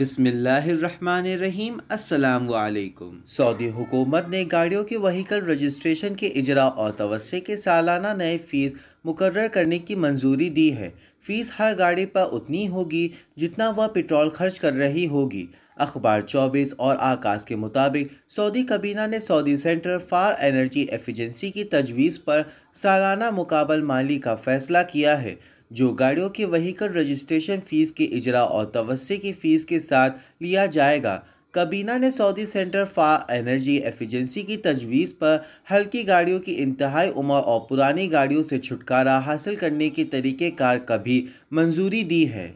बिसमीम असलकुम सऊदी हुकूमत ने गाड़ियों के वहीकल रजिस्ट्रेशन के इजरा और तवस्से के सालाना नए फ़ीस मुकर करने की मंजूरी दी है फ़ीस हर गाड़ी पर उतनी होगी जितना वह पेट्रोल खर्च कर रही होगी अखबार 24 और आकाश के मुताबिक सऊदी कबीना ने Saudi centre for energy efficiency की तजवीज़ पर सालाना मुकाबल माली का फैसला किया है जो गाड़ियों के वहीकल रजिस्ट्रेशन फ़ीस के इजरा और तवस्से की फ़ीस के साथ लिया जाएगा काबीना ने Saudi centre for energy efficiency की तजवीज़ पर हल्की गाड़ियों की इंतहाई उम्र और पुरानी गाड़ियों से छुटकारा हासिल करने के तरीक़ेकार का भी मंजूरी दी है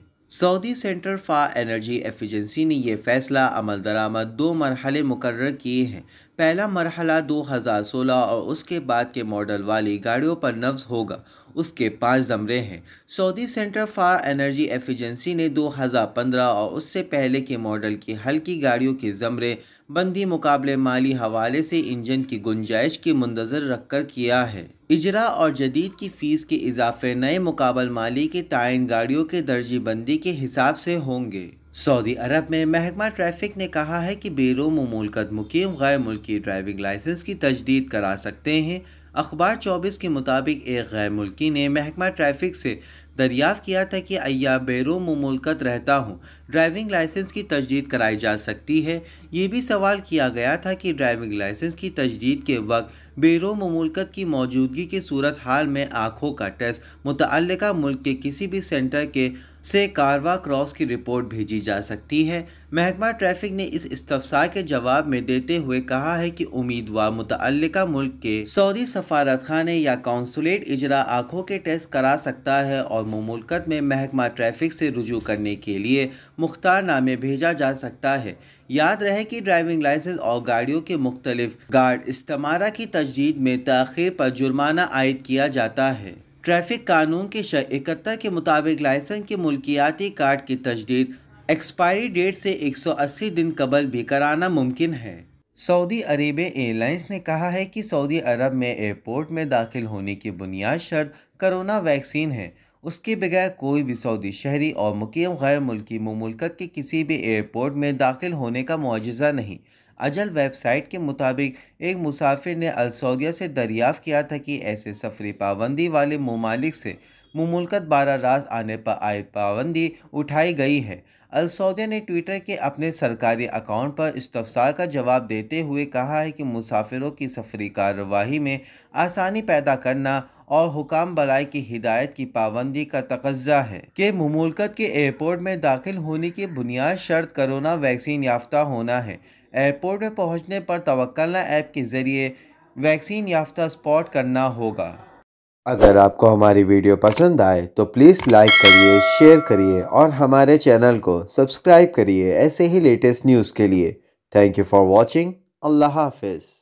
Saudi centre for energy efficiency ने यह फ़ैसला अमल दरामद दो मरहले मुकर किए हैं पहला मरहला 2016 और उसके बाद के मॉडल वाली गाड़ियों पर नफ्ज होगा उसके पांच ज़मरे हैं Saudi centre for energy efficiency ने 2015 और उससे पहले के मॉडल की हल्की गाड़ियों के ज़मरे बंदी मुकाबले माली हवाले से इंजन की गुंजाइश की मंतज़र रखकर किया है इजरा और जदीद की फ़ीस के इजाफे नए मुकाबल माली के तयन गाड़ियों के दर्जी बंदी के हिसाब से होंगे सऊदी अरब में महकमा ट्रैफिक ने कहा है कि बेरोम मुल्कत मुकीम गैर मुल्की ड्राइविंग लाइसेंस की तजदीद करा सकते हैं अखबार 24 के मुताबिक एक गैर मुल्की ने महकमा ट्रैफिक से दरियाफ़ किया था कि अय्या बेरोम मुल्कत रहता हूँ ड्राइविंग लाइसेंस की तजदीद कराई जा सकती है ये भी सवाल किया गया था कि ड्राइविंग लाइसेंस की तजदीद के वक्त बेरो ममूलकत की मौजूदगी की सूरत हाल में आँखों का टेस्ट मुतल मुल्क के किसी भी सेंटर के से कारवा क्रॉस की रिपोर्ट भेजी जा सकती है महकमा ट्रैफिक ने इस इस्तफसा के जवाब में देते हुए कहा है कि उम्मीदवार मुतल मुल्क के सऊदी सफारत खाने या कौंसुलेट इजरा आँखों के टेस्ट करा सकता है और ममूलकत में महकमा ट्रैफिक से रुजू करने के लिए नामे भेजा जा सकता है याद रहे कि ड्राइविंग लाइसेंस और गाड़ियों के मुख्तलिफ गार्ड इस्तेमारा की तजदीद में तखिर पर जुर्माना आयद किया जाता है ट्रैफिक कानून के शह इकहत्तर के मुताबिक लाइसेंस के मुल्कियाती कार्ड की तजदीद एक्सपायरी डेट से 180 दिन कबल भी कराना मुमकिन है सऊदी अरब एयरलाइंस ने कहा है कि सऊदी अरब में एयरपोर्ट में दाखिल होने की बुनियाद शर्त करोना वैक्सीन है उसके बगैर कोई भी सऊदी शहरी और मुकीम गैर मुल्की ममलकत के किसी भी एयरपोर्ट में दाखिल होने का मुआजा नहीं अजल वेबसाइट के मुताबिक एक मुसाफिर ने अलसौदिया से दरियाफ़ किया था कि ऐसे सफरी पाबंदी वाले ममालिक से मुमलकत बारह रात आने पर आयद पाबंदी उठाई गई है अलसौदे ने ट्विटर के अपने सरकारी अकाउंट पर इस्तफसार का जवाब देते हुए कहा है कि मुसाफिरों की सफरी कार्रवाई में आसानी पैदा करना और हुकाम बलाई की हिदायत की पाबंदी का तकजा है कि ममूलकत के एयरपोर्ट में दाखिल होने की बुनियाद शर्त करोना वैक्सीन याफ्ता होना है एयरपोर्ट में पहुंचने पर तवक्लना ऐप के ज़रिए वैक्सीन याफ्ता स्पॉट करना होगा अगर आपको हमारी वीडियो पसंद आए तो प्लीज़ लाइक करिए शेयर करिए और हमारे चैनल को सब्सक्राइब करिए ऐसे ही लेटेस्ट न्यूज़ के लिए थैंक यू फॉर वॉचिंग अल्लाह हाफिज़